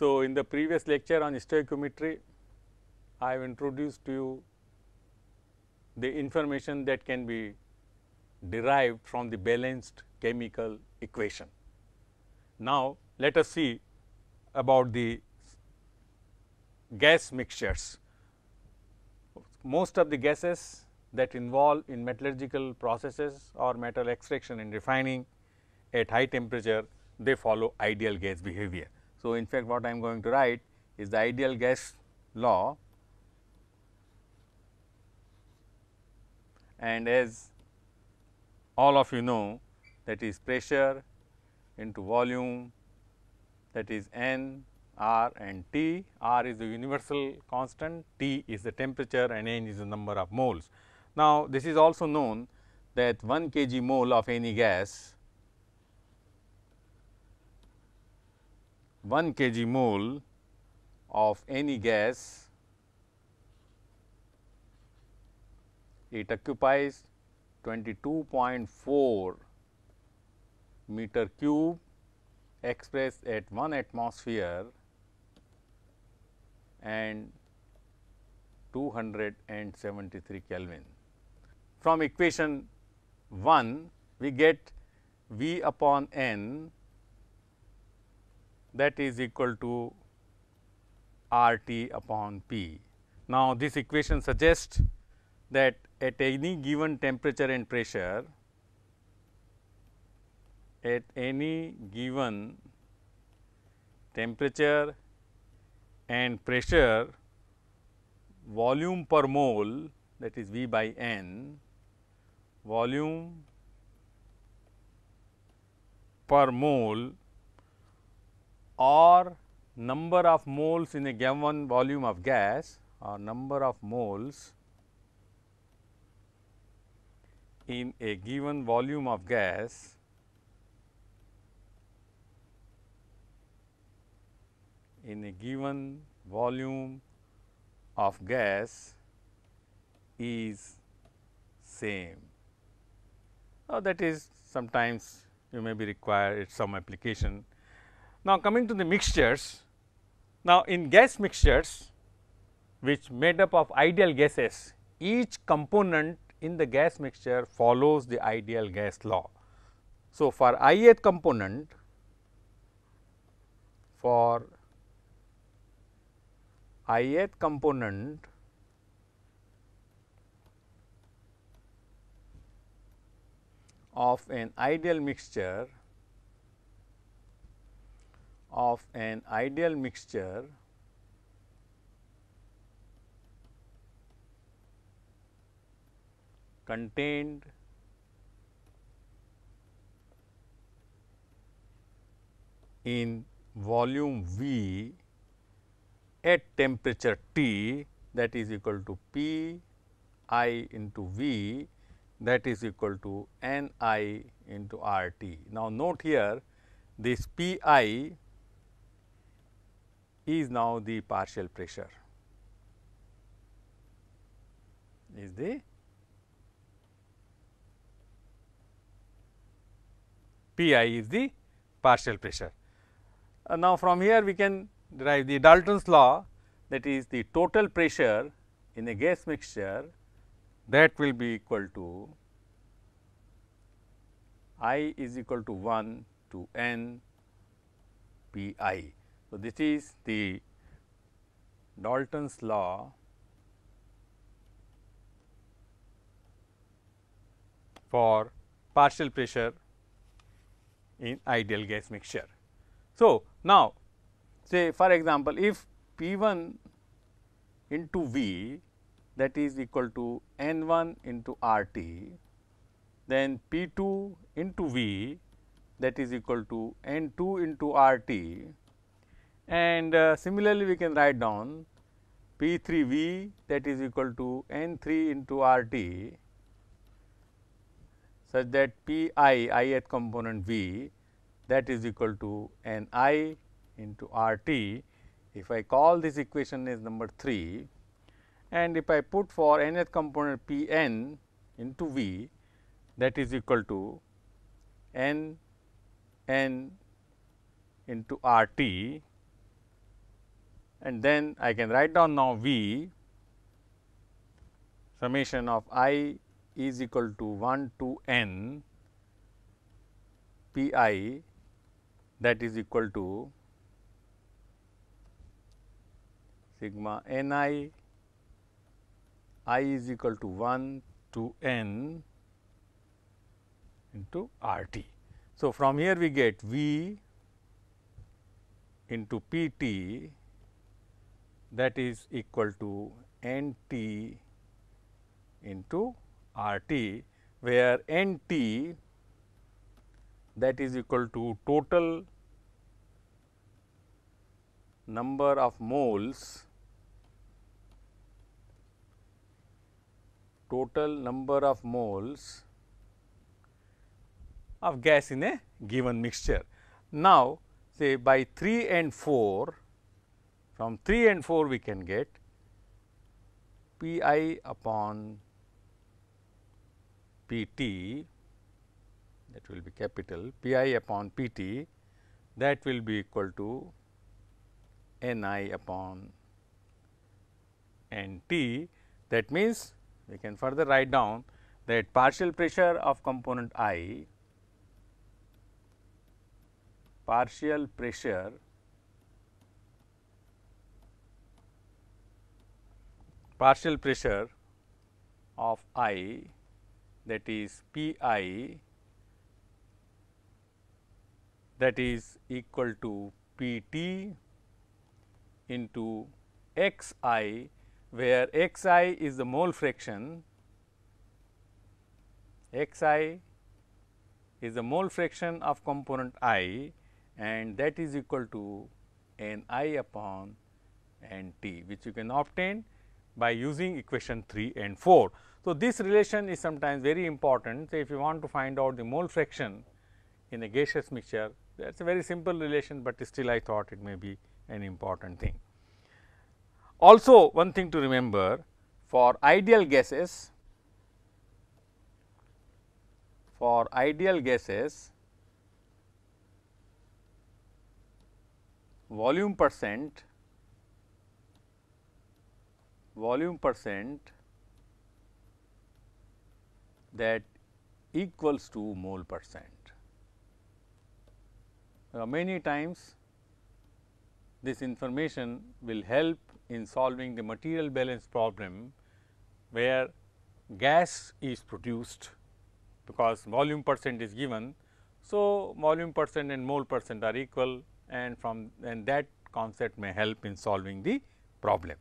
So, in the previous lecture on stoichiometry, I have introduced to you the information that can be derived from the balanced chemical equation. Now, let us see about the gas mixtures. Most of the gases that involve in metallurgical processes or metal extraction and refining at high temperature, they follow ideal gas behavior. So, in fact, what I am going to write is the ideal gas law and as all of you know that is pressure into volume that is n r and t r is the universal constant t is the temperature and n is the number of moles now this is also known that 1 kg mole of any gas 1 kg mole of any gas, it occupies 22.4 meter cube expressed at 1 atmosphere and 273 Kelvin. From equation 1, we get V upon N that is equal to R t upon P. Now, this equation suggests that at any given temperature and pressure, at any given temperature and pressure volume per mole that is V by N, volume per mole or number of moles in a given volume of gas or number of moles in a given volume of gas in a given volume of gas is same. Now, that is sometimes you may be required some application now, coming to the mixtures, now in gas mixtures which made up of ideal gases, each component in the gas mixture follows the ideal gas law. So, for ith component, for ith component of an ideal mixture of an ideal mixture contained in volume V at temperature T that is equal to P i into V that is equal to N i into R T. Now, note here this P i is now the partial pressure is the Pi is the partial pressure. Uh, now, from here we can derive the Dalton's law that is the total pressure in a gas mixture that will be equal to I is equal to 1 to n Pi. So, this is the Dalton's law for partial pressure in ideal gas mixture. So, now say for example, if P 1 into V that is equal to N 1 into R T, then P 2 into V that is equal to N 2 into R T and uh, similarly we can write down P 3 V that is equal to N 3 into R T such that P i ith component V that is equal to N i into R t. If I call this equation as number 3 and if I put for nth component P n into V that is equal to N n into R t and then I can write down now V summation of i is equal to 1 to n p i that is equal to sigma n i i is equal to 1 to n into r t. So, from here we get V into P t that is equal to n t into r t, where n t that is equal to total number of moles total number of moles of gas in a given mixture. Now, say by 3 and 4 from 3 and 4 we can get P i upon P t that will be capital P i upon P t that will be equal to N i upon N t that means, we can further write down that partial pressure of component i partial pressure partial pressure of I that is P i that is equal to P t into x i where x i is the mole fraction, x i is the mole fraction of component i and that is equal to n i upon n t which you can obtain by using equation 3 and 4. So, this relation is sometimes very important. So, if you want to find out the mole fraction in a gaseous mixture, that is a very simple relation, but still I thought it may be an important thing. Also, one thing to remember for ideal gases, for ideal gases, volume percent volume percent that equals to mole percent. many times this information will help in solving the material balance problem where gas is produced because volume percent is given. So, volume percent and mole percent are equal and from and that concept may help in solving the problem.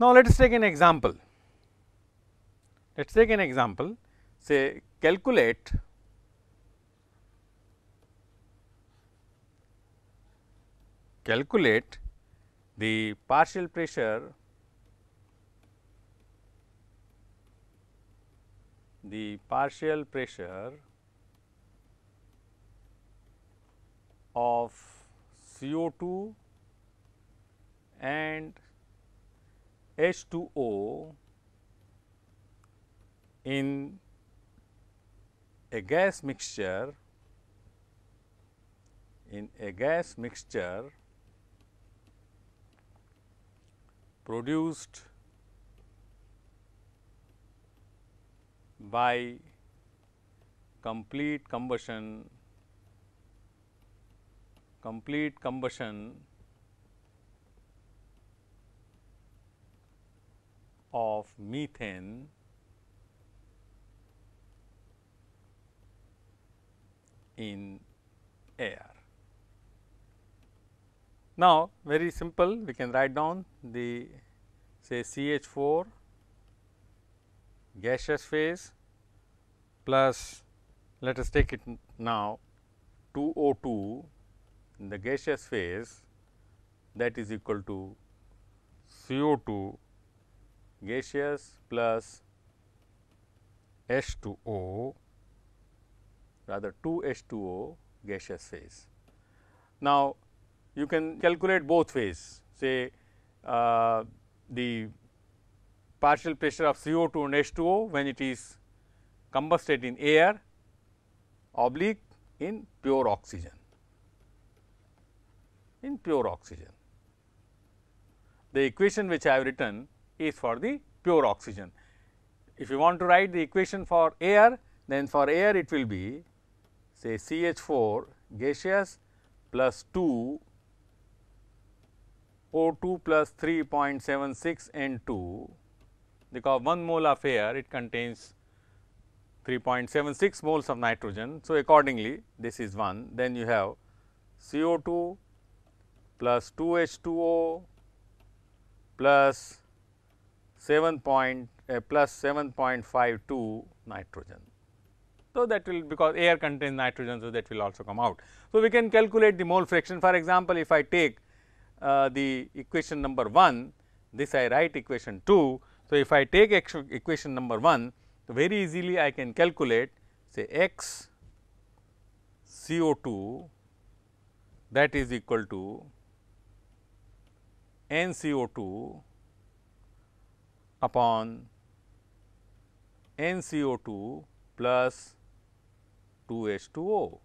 Now, let us take an example. Let us take an example say calculate calculate the partial pressure the partial pressure of CO2 and H2O in a gas mixture in a gas mixture produced by complete combustion complete combustion of methane in air. Now, very simple we can write down the say CH4 gaseous phase plus let us take it now 2O2 in the gaseous phase that is equal to CO2 gaseous plus H2O rather 2 H2O gaseous phase. Now, you can calculate both phase say uh, the partial pressure of CO2 and H2O when it is combusted in air oblique in pure oxygen in pure oxygen. The equation which I have written is for the pure oxygen. If you want to write the equation for air, then for air it will be say CH4 gaseous plus 2 O2 plus 3.76 N2 because 1 mole of air it contains 3.76 moles of nitrogen. So, accordingly this is 1 then you have CO2 plus 2 H2O plus 7 point uh, plus 7.52 nitrogen. So, that will because air contains nitrogen, so that will also come out. So, we can calculate the mole fraction for example, if I take uh, the equation number 1, this I write equation 2. So, if I take equation number 1, so very easily I can calculate say x CO2 that is equal to NCO2 upon NCO2 plus 2H2O.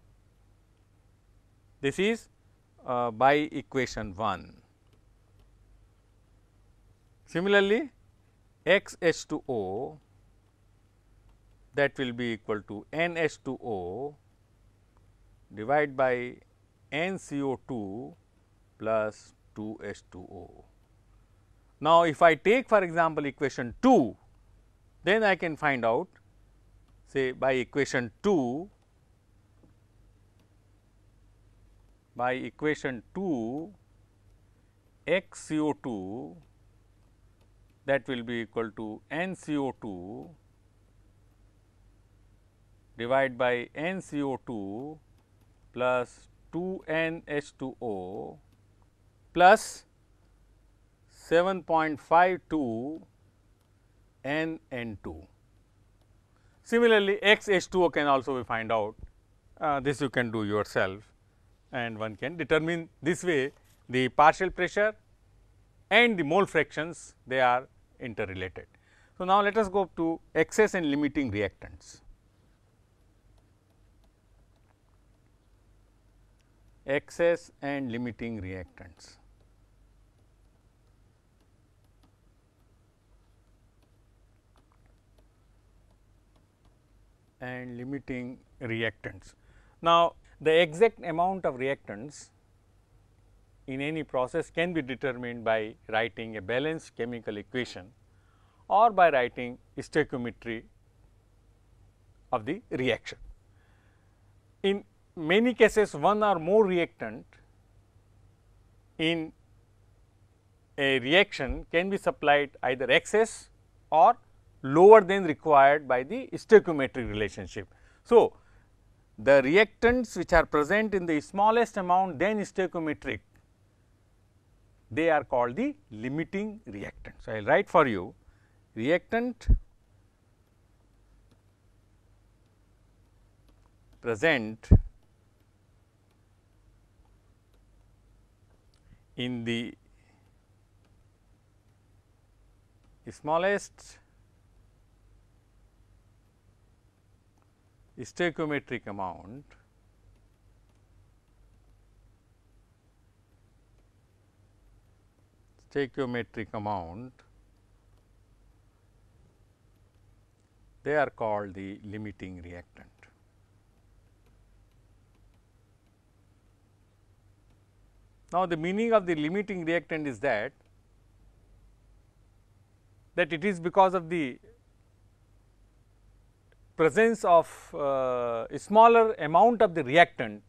This is uh, by equation 1. Similarly, XH2O that will be equal to NH2O divided by NCO2 plus 2H2O. Now, if I take for example, equation 2, then I can find out say by equation 2 by equation 2 x CO 2 that will be equal to n CO 2 divided by n CO 2 plus 2 n H 2 O plus 7.52 N N2. Similarly, X H2O can also be find out uh, this you can do yourself and one can determine this way the partial pressure and the mole fractions they are interrelated. So, now let us go to excess and limiting reactants. Excess and limiting reactants. and limiting reactants. Now, the exact amount of reactants in any process can be determined by writing a balanced chemical equation or by writing stoichiometry of the reaction. In many cases one or more reactant in a reaction can be supplied either excess or lower than required by the stoichiometric relationship. So, the reactants which are present in the smallest amount than stoichiometric, they are called the limiting reactant. So, I will write for you reactant present in the smallest stoichiometric amount stoichiometric amount they are called the limiting reactant. Now, the meaning of the limiting reactant is that that it is because of the presence of uh, a smaller amount of the reactant,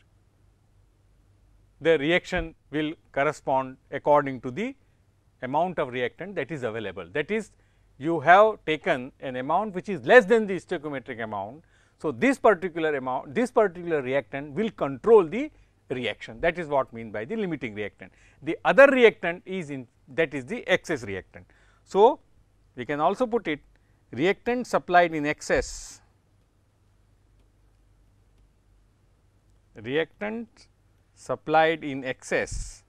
the reaction will correspond according to the amount of reactant that is available. That is you have taken an amount which is less than the stoichiometric amount. So, this particular amount this particular reactant will control the reaction that is what mean by the limiting reactant. The other reactant is in that is the excess reactant. So, we can also put it reactant supplied in excess reactant supplied in excess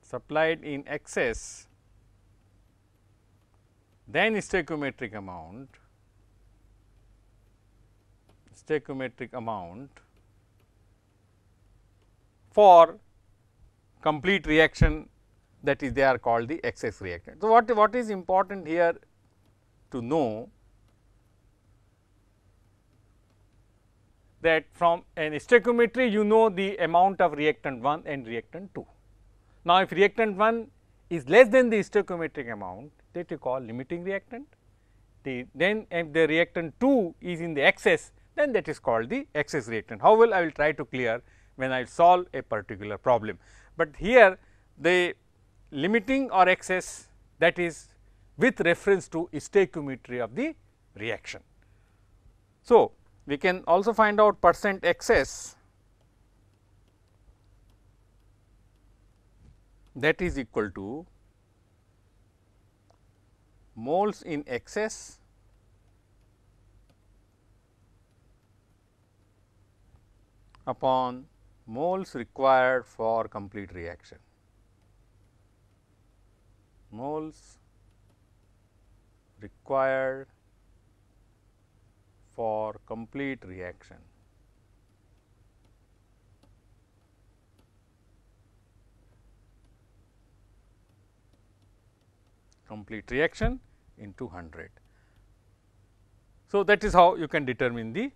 supplied in excess then stoichiometric amount stoichiometric amount for complete reaction that is they are called the excess reactant. So, what, what is important here to know that from an stoichiometry you know the amount of reactant 1 and reactant 2. Now, if reactant 1 is less than the stoichiometric amount that you call limiting reactant, the, then if the reactant 2 is in the excess then that is called the excess reactant. How well I will try to clear when I solve a particular problem, but here the limiting or excess that is with reference to stoichiometry of the reaction. So, we can also find out percent excess that is equal to moles in excess upon moles required for complete reaction. Moles required for complete reaction. complete reaction into 100. So, that is how you can determine the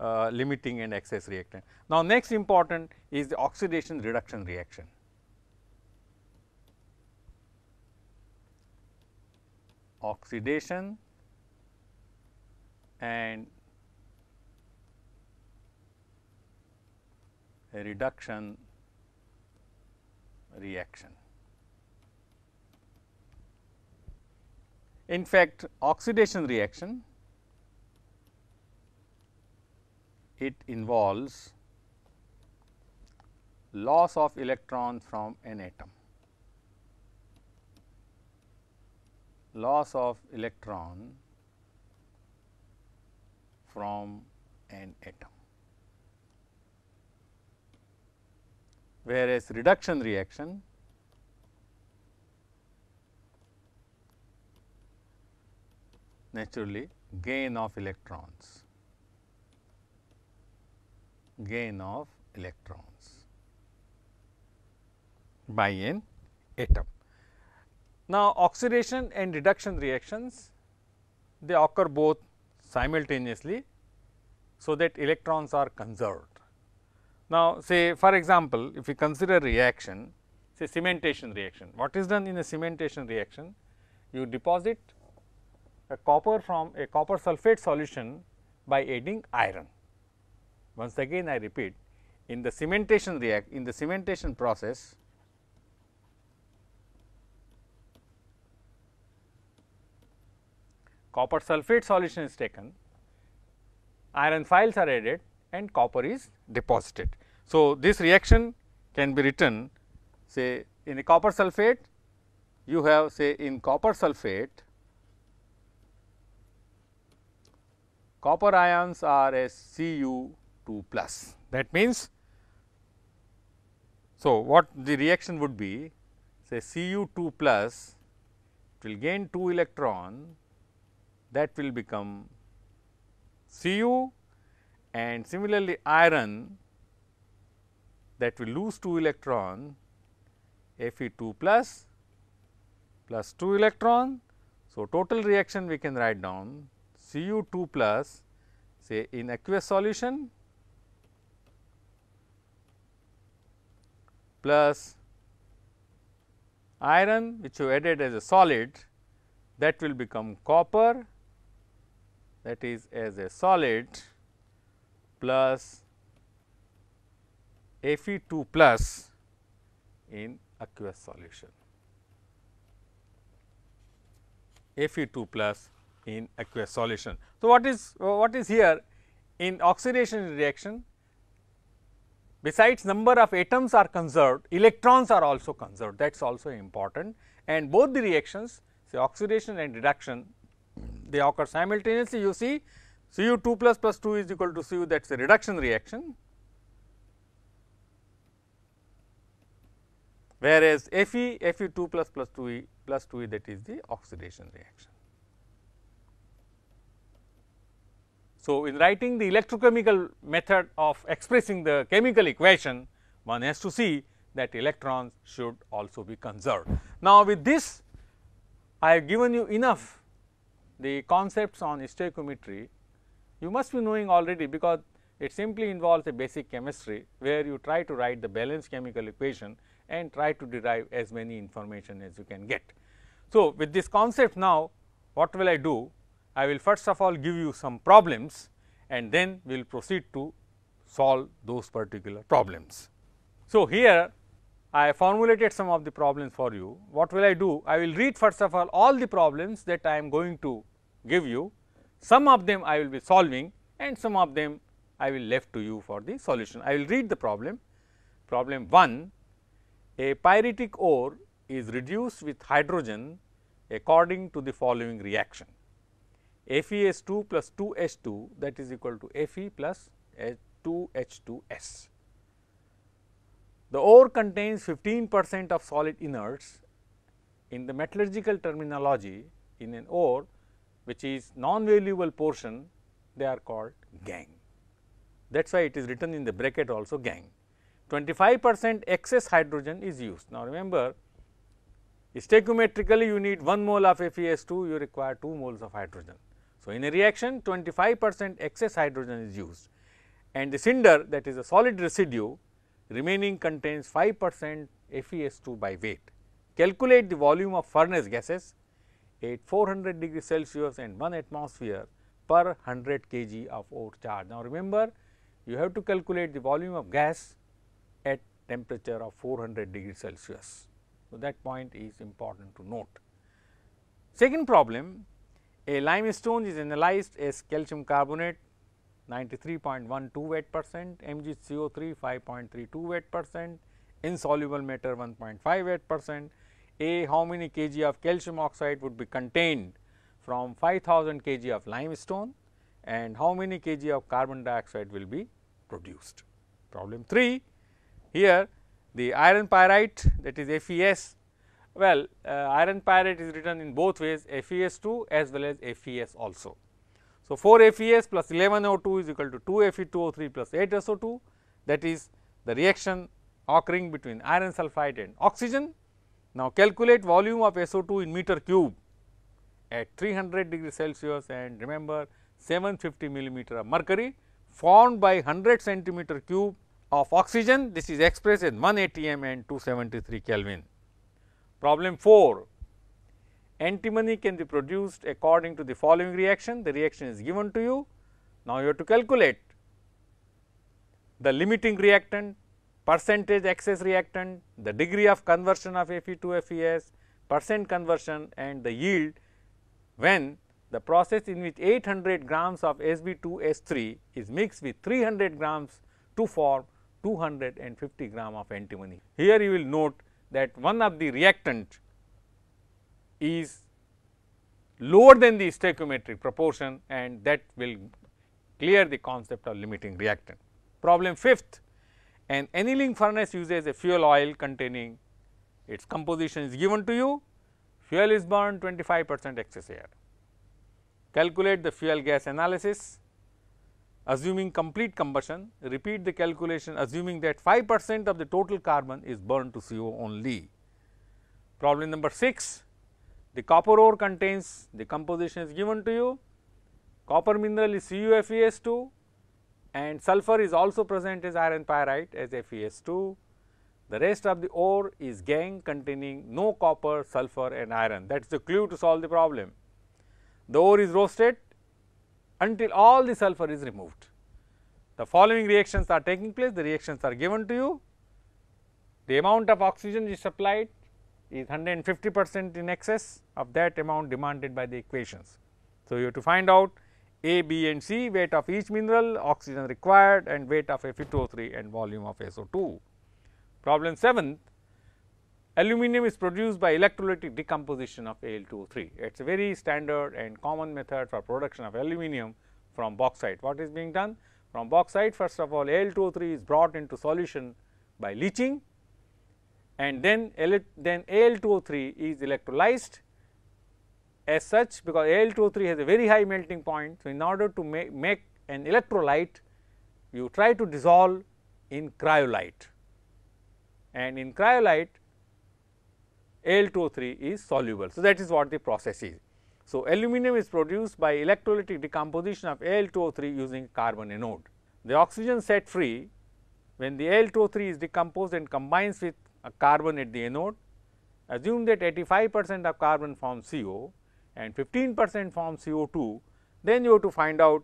uh, limiting and excess reactant. Now, next important is the oxidation reduction reaction. Oxidation and a reduction reaction. In fact, oxidation reaction it involves loss of electron from an atom. Loss of electron from an atom. Whereas, reduction reaction naturally gain of electrons, gain of electrons by an atom. Now, oxidation and reduction reactions they occur both simultaneously so that electrons are conserved. Now, say for example, if we consider reaction say cementation reaction. What is done in a cementation reaction? You deposit a copper from a copper sulphate solution by adding iron. Once again I repeat in the cementation react in the cementation process copper sulphate solution is taken, iron files are added and copper is deposited. So, this reaction can be written say in a copper sulphate you have say in copper sulphate copper ions are as Cu2 plus that means. So, what the reaction would be say Cu2 plus it will gain 2 electron that will become Cu and similarly iron that will lose 2 electron Fe 2 plus plus 2 electron. So, total reaction we can write down Cu 2 plus say in aqueous solution plus iron which you added as a solid that will become copper that is as a solid plus Fe 2 plus in aqueous solution. Fe 2 plus in aqueous solution. So, what is what is here in oxidation reaction besides number of atoms are conserved electrons are also conserved that is also important and both the reactions say oxidation and reduction they occur simultaneously you see Cu 2 plus plus 2 is equal to Cu that is a reduction reaction whereas Fe, Fe 2 plus plus 2 E plus 2 E that is the oxidation reaction. So, in writing the electrochemical method of expressing the chemical equation, one has to see that electrons should also be conserved. Now, with this I have given you enough the concepts on stoichiometry, you must be knowing already because it simply involves a basic chemistry where you try to write the balanced chemical equation and try to derive as many information as you can get. So, with this concept now what will I do? I will first of all give you some problems and then we will proceed to solve those particular problems. So, here I formulated some of the problems for you. What will I do? I will read first of all all the problems that I am going to give you. Some of them I will be solving and some of them I will left to you for the solution. I will read the problem. Problem 1, a pyritic ore is reduced with hydrogen according to the following reaction. FeS2 plus 2H2 that is equal to Fe plus 2H2S. The ore contains 15 percent of solid inerts. In the metallurgical terminology, in an ore which is non-valuable portion, they are called gang. That is why it is written in the bracket also gang. 25 percent excess hydrogen is used. Now, remember stoichiometrically you need 1 mole of FeS2, you require 2 moles of hydrogen. So, in a reaction 25 percent excess hydrogen is used and the cinder that is a solid residue remaining contains 5 percent FeS2 by weight. Calculate the volume of furnace gases at 400 degree Celsius and 1 atmosphere per 100 kg of ore charge. Now, remember you have to calculate the volume of gas at temperature of 400 degree Celsius. So, that point is important to note. Second problem, a limestone is analyzed as calcium carbonate 93.12 weight percent, MgCO3 5.32 weight percent, insoluble matter 1.58 percent, A how many kg of calcium oxide would be contained from 5000 kg of limestone and how many kg of carbon dioxide will be produced. Problem 3 here the iron pyrite that is FES well uh, iron pyrite is written in both ways FES2 as well as FES also. So, 4 FeS plus 11 O2 is equal to 2 Fe2O3 plus 8 SO2 that is the reaction occurring between iron sulphide and oxygen. Now, calculate volume of SO2 in meter cube at 300 degree Celsius and remember 750 millimeter of mercury formed by 100 centimeter cube of oxygen. This is expressed in 1 atm and 273 Kelvin. Problem 4 antimony can be produced according to the following reaction. The reaction is given to you. Now, you have to calculate the limiting reactant, percentage excess reactant, the degree of conversion of Fe to Fes, percent conversion and the yield when the process in which 800 grams of Sb2S3 is mixed with 300 grams to form 250 gram of antimony. Here you will note that one of the reactant is lower than the stoichiometric proportion and that will clear the concept of limiting reactant. Problem fifth, an annealing furnace uses a fuel oil containing its composition is given to you, fuel is burned 25 percent excess air. Calculate the fuel gas analysis assuming complete combustion, repeat the calculation assuming that 5 percent of the total carbon is burned to CO only. Problem number 6, the copper ore contains the composition is given to you, copper mineral is CuFeS2 and sulfur is also present as iron pyrite as FeS2. The rest of the ore is gang containing no copper, sulfur and iron that is the clue to solve the problem. The ore is roasted until all the sulfur is removed. The following reactions are taking place, the reactions are given to you. The amount of oxygen is supplied is 150 percent in excess of that amount demanded by the equations. So, you have to find out A, B and C weight of each mineral, oxygen required and weight of Fe2O3 and volume of SO2. Problem 7 aluminum is produced by electrolytic decomposition of Al2O3. It is a very standard and common method for production of aluminum from bauxite. What is being done? From bauxite first of all Al2O3 is brought into solution by leaching and then then Al2O3 is electrolyzed as such because Al2O3 has a very high melting point. So, in order to make, make an electrolyte you try to dissolve in cryolite and in cryolite Al2O3 is soluble. So, that is what the process is. So, aluminum is produced by electrolytic decomposition of Al2O3 using carbon anode. The oxygen set free when the Al2O3 is decomposed and combines with a carbon at the anode. Assume that 85 percent of carbon forms CO and 15 percent forms CO2, then you have to find out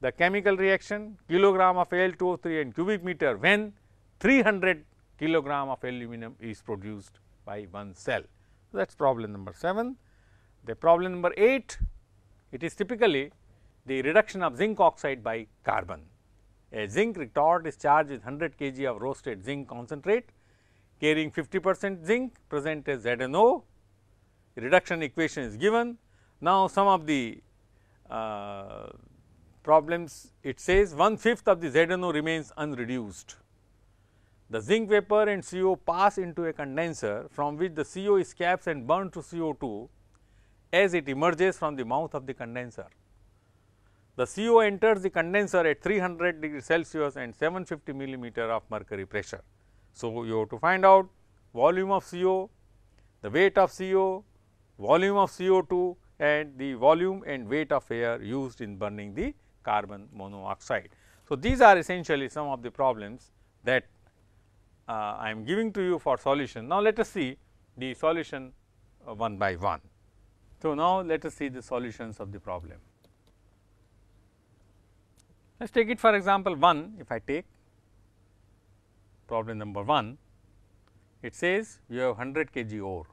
the chemical reaction kilogram of Al2O3 and cubic meter when 300 kilogram of aluminum is produced by one cell. So, that is problem number 7. The problem number 8, it is typically the reduction of zinc oxide by carbon. A zinc retort is charged with 100 kg of roasted zinc concentrate carrying 50 percent zinc present as ZnO. Reduction equation is given. Now, some of the uh, problems it says one fifth of the ZnO remains unreduced. The zinc vapor and CO pass into a condenser from which the CO escapes and burns to CO2 as it emerges from the mouth of the condenser. The CO enters the condenser at 300 degree Celsius and 750 millimeter of mercury pressure. So, you have to find out volume of CO, the weight of CO, volume of CO2 and the volume and weight of air used in burning the carbon monoxide. So, these are essentially some of the problems that uh, I am giving to you for solution. Now, let us see the solution uh, one by one. So, now let us see the solutions of the problem. Let us take it for example 1 if I take problem number 1, it says you have 100 kg ore.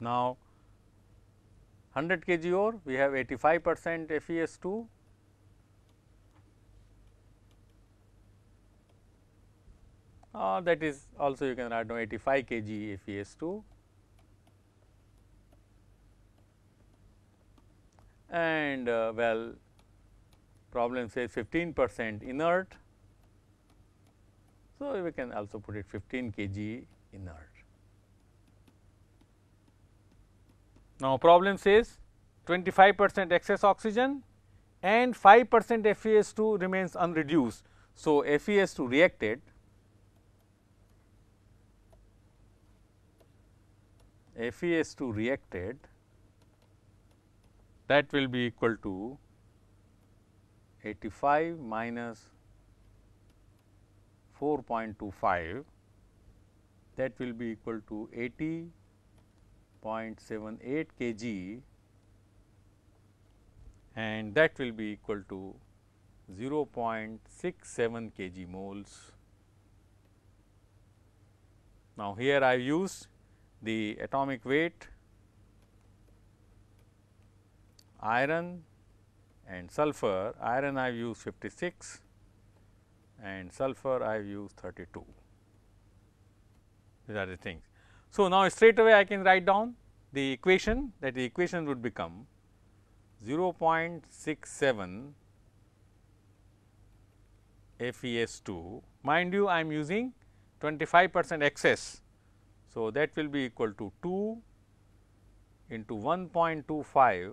Now, 100 kg ore we have 85 percent FeS2 uh, ah, that is also you can write down 85 kg FeS2 and uh, well problem says 15 percent inert. So, we can also put it 15 kg inert. Now, problem says 25 percent excess oxygen and 5 percent FeS2 remains unreduced. So, FeS2 reacted FeS2 reacted that will be equal to 85 minus 4.25 that will be equal to 80.78 kg and that will be equal to 0.67 kg moles. Now, here I have used the atomic weight iron and sulfur iron I have used 56 and sulfur I have used 32 these are the things. So, now straight away I can write down the equation that the equation would become 0 0.67 FES2 mind you I am using 25 percent excess. So, that will be equal to 2 into 1.25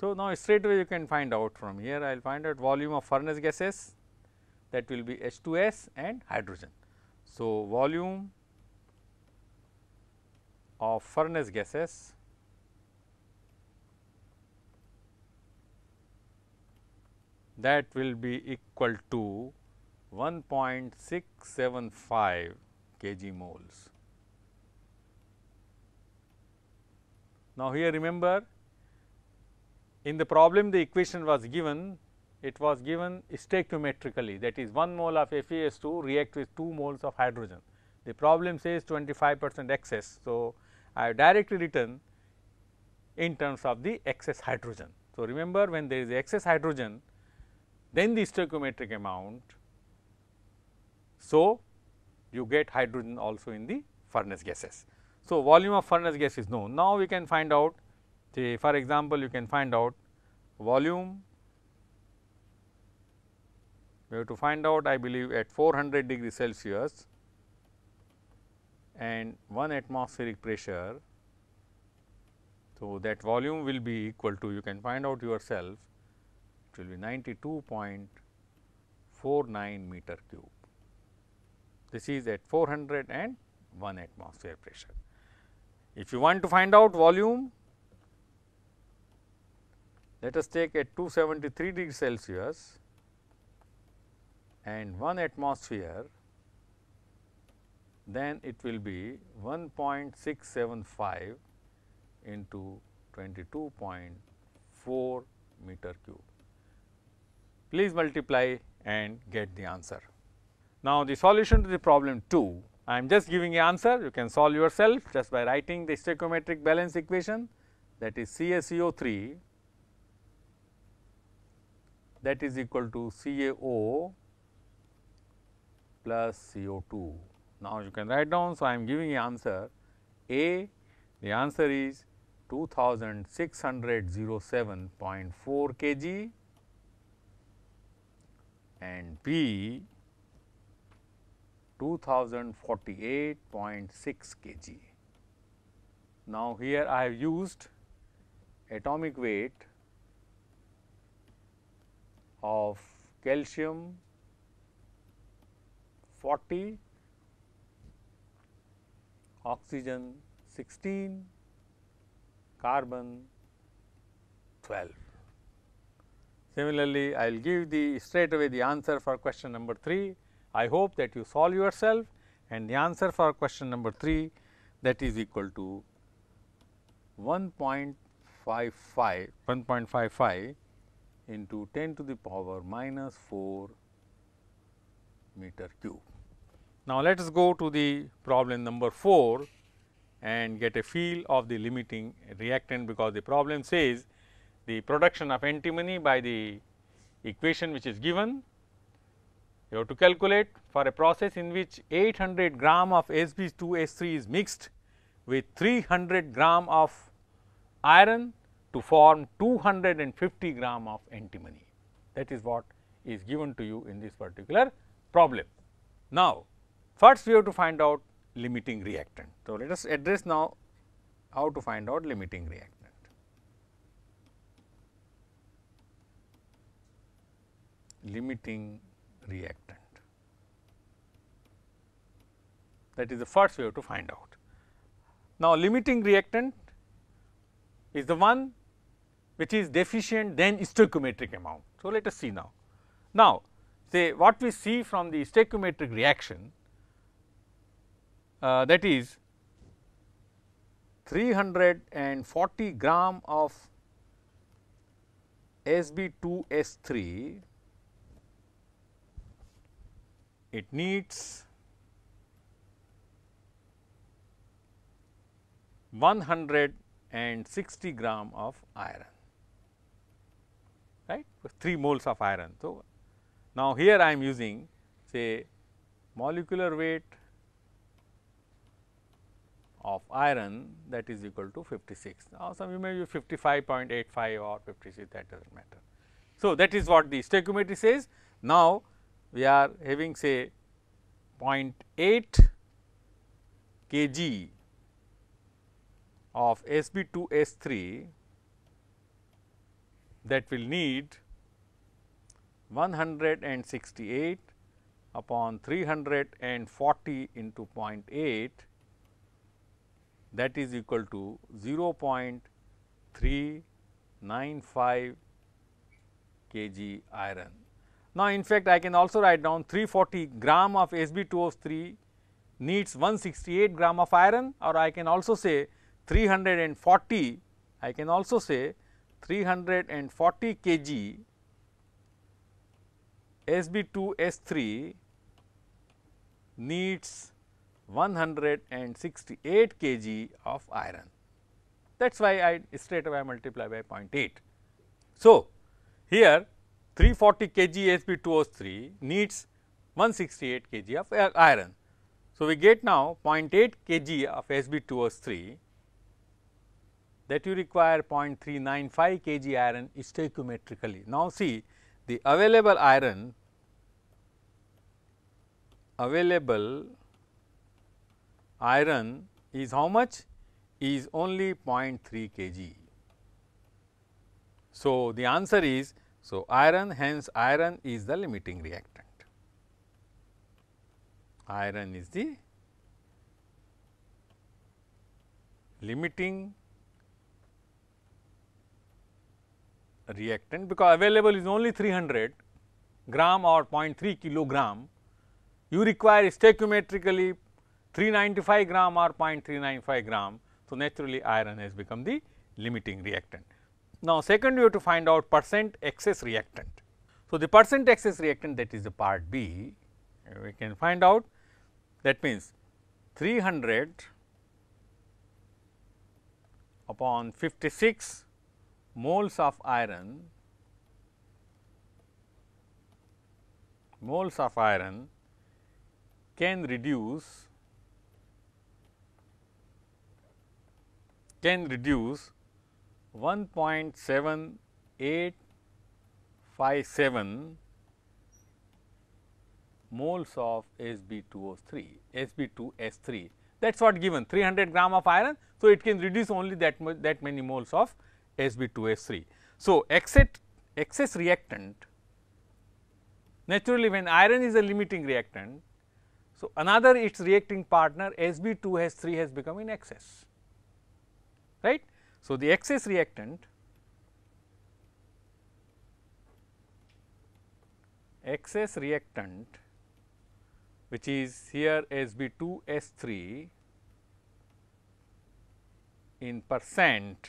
So, now straight away you can find out from here I will find out volume of furnace gases that will be H2S and hydrogen. So, volume of furnace gases that will be equal to 1.675 kg moles. Now, here remember in the problem the equation was given, it was given stoichiometrically that is 1 mole of FeS2 react with 2 moles of hydrogen. The problem says 25 percent excess. So, I have directly written in terms of the excess hydrogen. So, remember when there is excess hydrogen then the stoichiometric amount. So, you get hydrogen also in the furnace gases. So, volume of furnace gas is known. Now, we can find out the for example, you can find out volume we have to find out I believe at 400 degree Celsius and 1 atmospheric pressure. So, that volume will be equal to you can find out yourself it will be 92.49 meter cube. This is at 401 atmosphere pressure. If you want to find out volume let us take at 273 degree Celsius and 1 atmosphere, then it will be 1.675 into 22.4 meter cube. Please multiply and get the answer. Now, the solution to the problem 2, I am just giving the answer, you can solve yourself just by writing the stoichiometric balance equation that is CaCO3 that is equal to CaO plus CO2. Now, you can write down. So, I am giving answer A. The answer is 2607.4 kg and B 2048.6 kg. Now, here I have used atomic weight of calcium 40, oxygen 16, carbon 12. Similarly, I will give the straight away the answer for question number 3. I hope that you solve yourself and the answer for question number 3 that is equal to 1.55 1.55 into 10 to the power minus 4 meter cube. Now, let us go to the problem number 4 and get a feel of the limiting reactant because the problem says the production of antimony by the equation which is given. You have to calculate for a process in which 800 gram of Sb2S3 is mixed with 300 gram of iron to form 250 gram of antimony. That is what is given to you in this particular problem. Now, first we have to find out limiting reactant. So, let us address now how to find out limiting reactant. limiting reactant. That is the first we have to find out. Now, limiting reactant is the one which is deficient than stoichiometric amount. So, let us see now. Now, say what we see from the stoichiometric reaction uh, that is 340 gram of Sb2S3 it needs 160 gram of iron right 3 moles of iron. So, now here I am using say molecular weight of iron that is equal to 56. Now, some you may use 55.85 or 56 that does not matter. So, that is what the stoichiometry says. Now, we are having say 0.8 kg of Sb2S3 that will need 168 upon 340 into 0.8 that is equal to 0.395 kg iron. Now, in fact, I can also write down 340 gram of Sb2O3 needs 168 gram of iron or I can also say 340, I can also say 340 kg SB2 S3 needs 168 kg of iron. That is why I straight away multiply by 0.8. So, here 340 kg sb 2s 3 needs 168 kg of iron. So, we get now 0.8 kg of sb 2s 3 that you require 0.395 kg iron stoichiometrically. Now, see the available iron available iron is how much is only 0.3 kg. So, the answer is so iron hence iron is the limiting reactant iron is the limiting reactant because available is only 300 gram or 0.3 kilogram, you require stoichiometrically 395 gram or 0.395 gram. So, naturally iron has become the limiting reactant. Now, second you have to find out percent excess reactant. So, the percent excess reactant that is the part B, we can find out that means 300 upon 56 moles of iron moles of iron can reduce can reduce 1.7857 moles of Sb2O3, Sb2S3. That is what given 300 gram of iron. So, it can reduce only that much that many moles of SB2S3. So, excess, excess reactant naturally when iron is a limiting reactant, so another its reacting partner sb 2 S 3 has become in excess, right. So, the excess reactant excess reactant which is here Sb2S3 in percent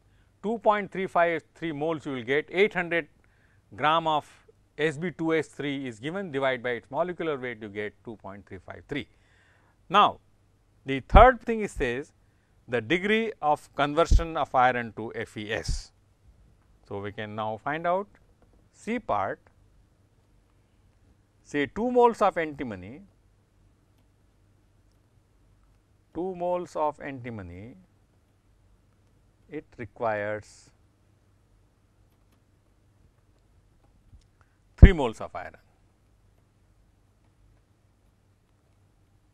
2.353 moles you will get 800 gram of Sb2S3 is given divided by its molecular weight you get 2.353. Now, the third thing is says the degree of conversion of iron to FES. So, we can now find out C part say 2 moles of antimony 2 moles of antimony it requires 3 moles of iron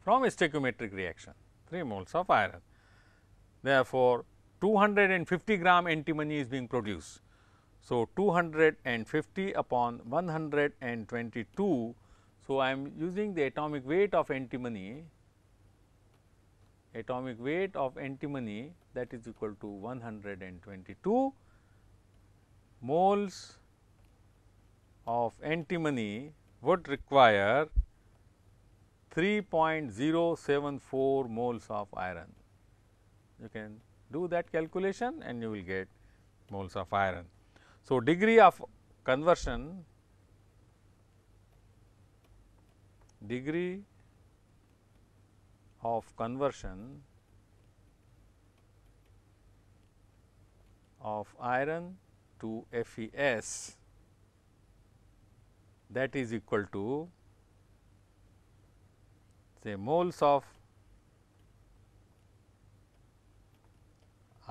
from a stoichiometric reaction 3 moles of iron. Therefore, 250 gram antimony is being produced. So, 250 upon 122. So, I am using the atomic weight of antimony atomic weight of antimony that is equal to 122 moles of antimony would require 3.074 moles of iron. You can do that calculation and you will get moles of iron. So, degree of conversion degree of conversion of iron to FES that is equal to say moles of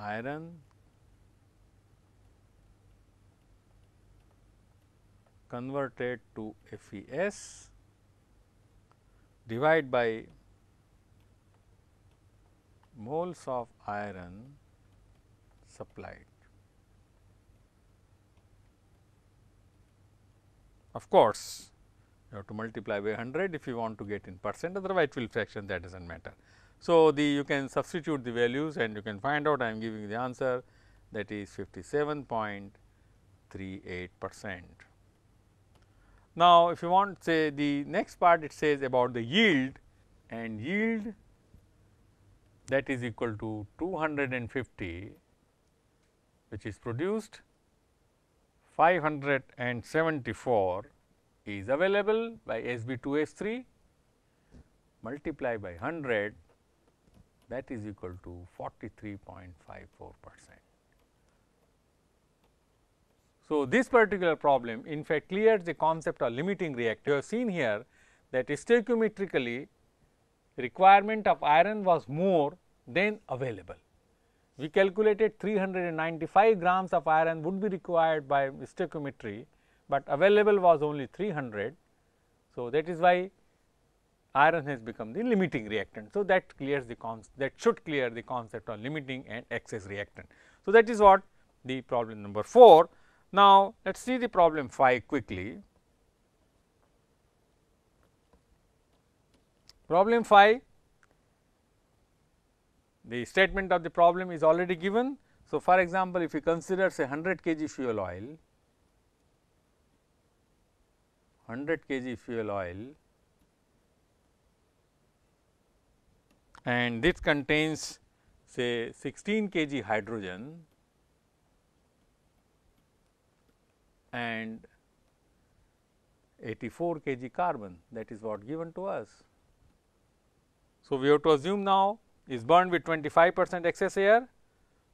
iron converted to FES divided by moles of iron supplied. Of course, you have to multiply by 100 if you want to get in percent otherwise it will fraction that does not matter. So, the you can substitute the values and you can find out I am giving the answer that is 57.38 percent. Now, if you want say the next part it says about the yield and yield that is equal to 250 which is produced 574 is available by SB2S3 Multiply by 100 that is equal to 43.54 percent. So, this particular problem in fact clears the concept of limiting react. You have seen here that stoichiometrically requirement of iron was more than available. We calculated 395 grams of iron would be required by stoichiometry, but available was only 300. So, that is why iron has become the limiting reactant. So, that clears the that should clear the concept of limiting and excess reactant. So, that is what the problem number 4. Now, let us see the problem 5 quickly. Problem 5, the statement of the problem is already given. So, for example, if you consider say 100 kg fuel oil, 100 kg fuel oil and this contains say 16 kg hydrogen and 84 kg carbon that is what given to us. So, we have to assume now is burned with 25 percent excess air.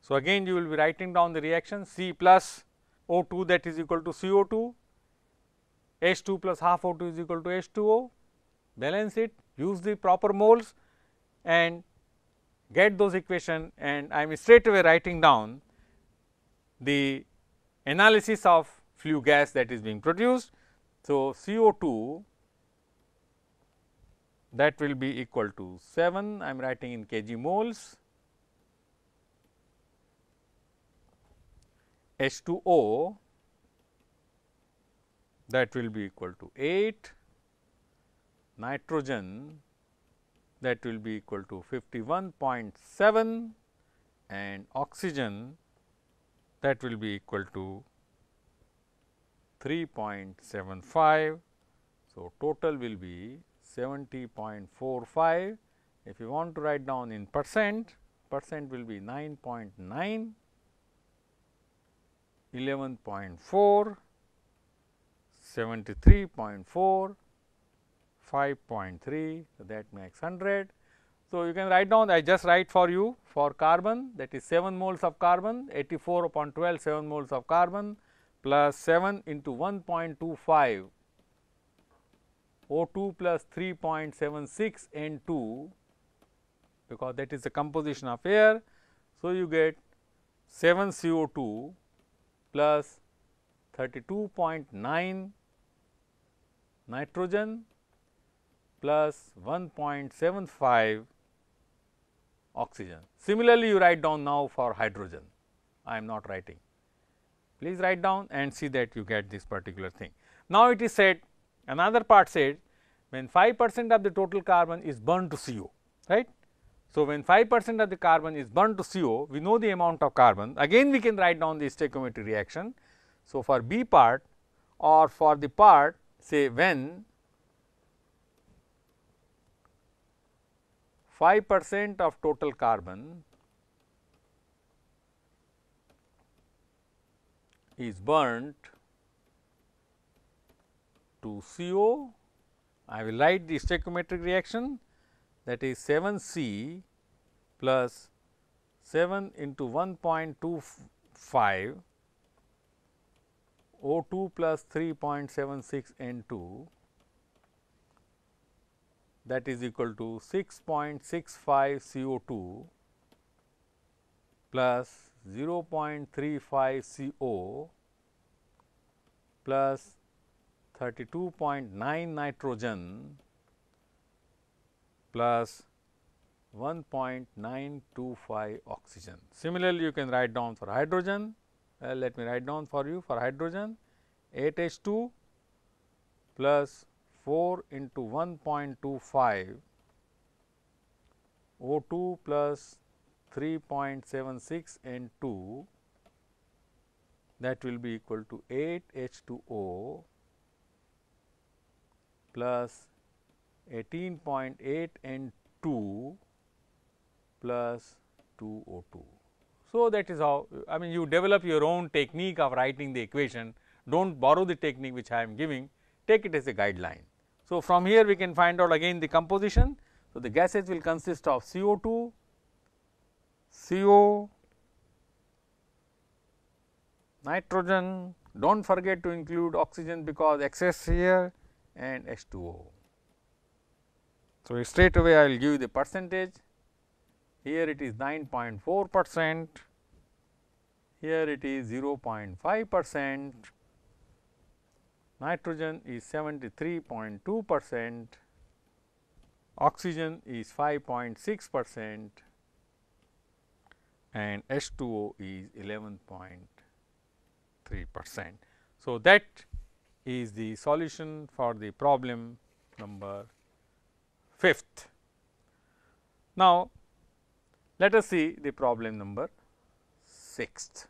So, again you will be writing down the reaction C plus O2 that is equal to CO2, H2 plus half O2 is equal to H2O, balance it, use the proper moles and get those equation and I am straight away writing down the analysis of flue gas that is being produced. So, CO2 that will be equal to 7. I am writing in kg moles. H2O that will be equal to 8, nitrogen that will be equal to 51.7 and oxygen that will be equal to 3.75. So, total will be 70.45. If you want to write down in percent, percent will be 9.9, 11.4, 73.4, 5.3, so that makes 100. So, you can write down I just write for you for carbon that is 7 moles of carbon 84 upon 12 7 moles of carbon plus 7 into 1.25 O2 plus 3.76 N2 because that is the composition of air. So, you get 7 CO2 plus 32.9 nitrogen plus 1.75 oxygen. Similarly, you write down now for hydrogen, I am not writing. Please write down and see that you get this particular thing. Now, it is said Another part said when 5 percent of the total carbon is burned to CO, right. So, when 5 percent of the carbon is burned to CO, we know the amount of carbon. Again, we can write down the stoichiometry reaction. So, for B part or for the part say when 5 percent of total carbon is burnt to CO. I will write the stoichiometric reaction that is 7 C plus 7 into 1.25 O2 plus 3.76 N2 that is equal to 6.65 CO2 plus 0.35 CO plus 32.9 nitrogen plus 1.925 oxygen. Similarly, you can write down for hydrogen, uh, let me write down for you for hydrogen 8 H 2 plus 4 into 1.25 O 2 plus 3.76 N 2 that will be equal to 8 H 2 O plus 18.8 N 2 plus 2 O 2. So, that is how I mean you develop your own technique of writing the equation do not borrow the technique which I am giving take it as a guideline. So, from here we can find out again the composition. So, the gases will consist of CO2, CO, nitrogen do not forget to include oxygen because excess here and H2O. So, straight away I will give the percentage, here it is 9.4 percent, here it is 0.5 percent, nitrogen is 73.2 percent, oxygen is 5.6 percent and H2O is 11.3 percent. So, that is the solution for the problem number 5th. Now, let us see the problem number 6th.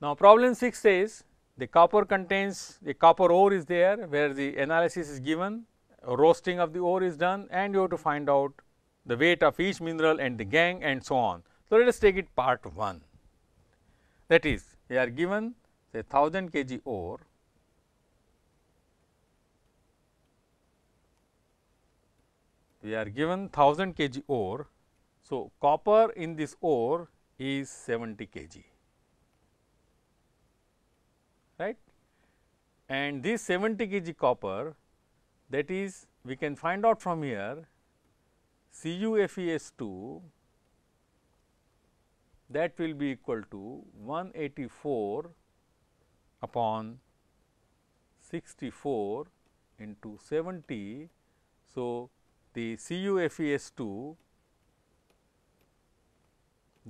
Now, problem 6 says the copper contains the copper ore is there where the analysis is given roasting of the ore is done and you have to find out the weight of each mineral and the gang and so on. So, let us take it part 1 that is they are given say 1000 kg ore we are given 1000 kg ore. So, copper in this ore is 70 kg right and this 70 kg copper that is we can find out from here CuFeS2 that will be equal to 184 upon 64 into 70. So, the CuFeS2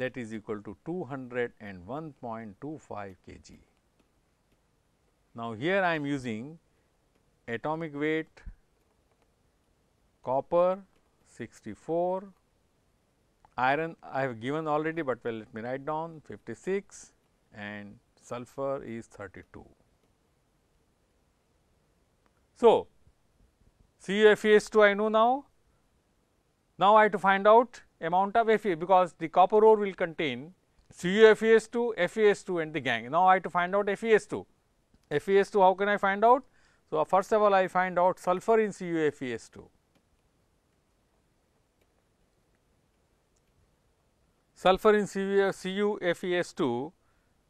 that is equal to 201.25 kg. Now, here I am using atomic weight copper 64, iron I have given already, but well let me write down 56 and sulfur is 32. So, CuFeS2 I know now now, I have to find out amount of Fe because the copper ore will contain CuFeS2, FeS2 and the gangue. Now, I have to find out FeS2. FeS2 how can I find out? So, first of all I find out sulfur in CuFeS2. Sulfur in CuFeS2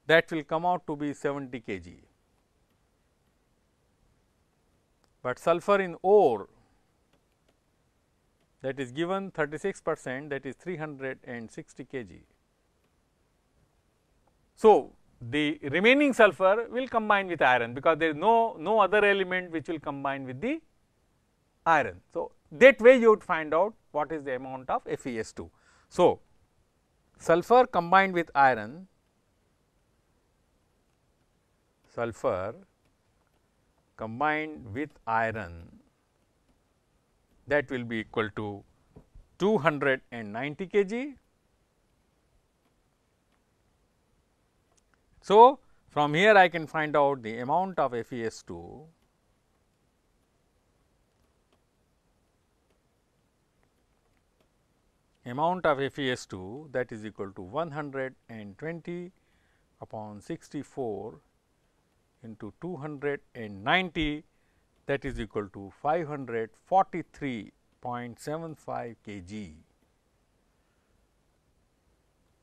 that will come out to be 70 kg, but sulfur in ore that is given 36 percent that is 360 kg. So, the remaining sulfur will combine with iron because there is no, no other element which will combine with the iron. So, that way you would find out what is the amount of FeS2. So, sulfur combined with iron sulfur combined with iron that will be equal to 290 kg. So, from here I can find out the amount of FeS2 amount of FeS2 that is equal to 120 upon 64 into 290 that is equal to 543.75 kg.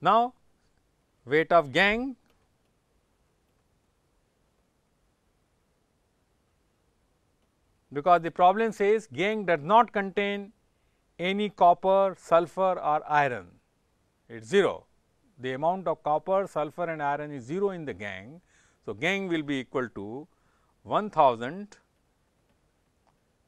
Now, weight of gang because the problem says gang does not contain any copper, sulfur or iron, it is 0. The amount of copper, sulfur and iron is 0 in the gang. So, gang will be equal to 1000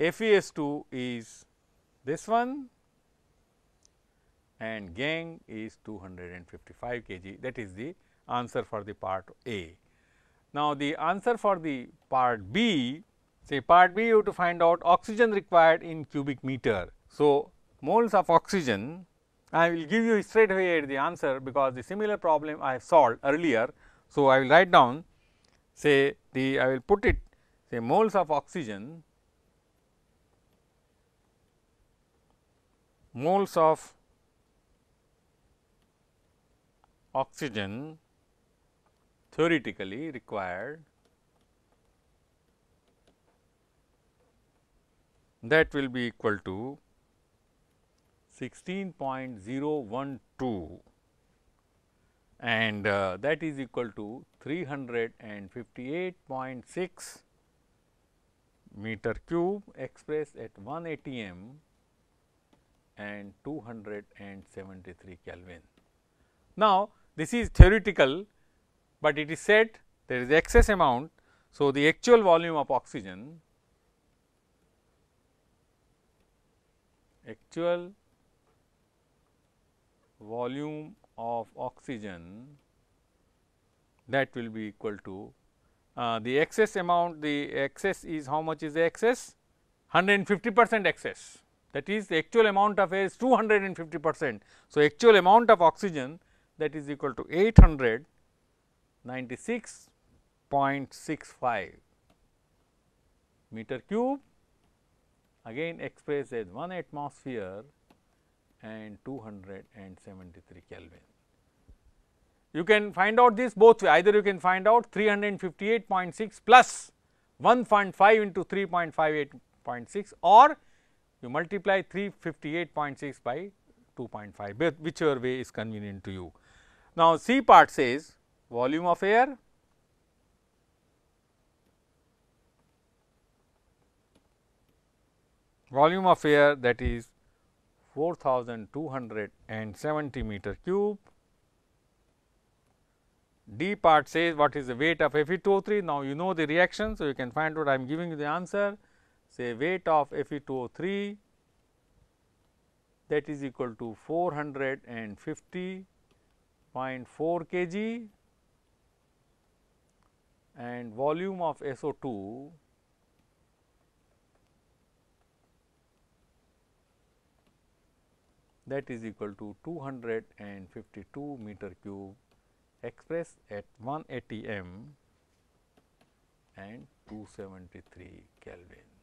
FeS2 is this one and gang is 255 kg that is the answer for the part A. Now, the answer for the part B say part B you have to find out oxygen required in cubic meter. So, moles of oxygen I will give you straight away the answer because the similar problem I have solved earlier. So, I will write down say the I will put it say moles of oxygen moles of oxygen theoretically required that will be equal to 16.012 and uh, that is equal to 358.6 meter cube expressed at 1 atm and 273 Kelvin. Now, this is theoretical, but it is said there is excess amount. So, the actual volume of oxygen actual volume of oxygen that will be equal to uh, the excess amount the excess is how much is the excess 150 percent excess that is the actual amount of air is 250 percent. So, actual amount of oxygen that is equal to 896.65 meter cube again expressed as 1 atmosphere and 273 Kelvin. You can find out this both way either you can find out 358.6 plus 1.5 into 3.58.6 or you multiply 358.6 by 2.5 whichever way is convenient to you. Now, C part says volume of air volume of air that is 4270 meter cube. D part says what is the weight of Fe2O3. Now, you know the reaction. So, you can find out I am giving you the answer say weight of Fe2O3 that is equal to 450.4 kg and volume of SO2 that is equal to 252 meter cube expressed at 180 m and 273 Kelvin.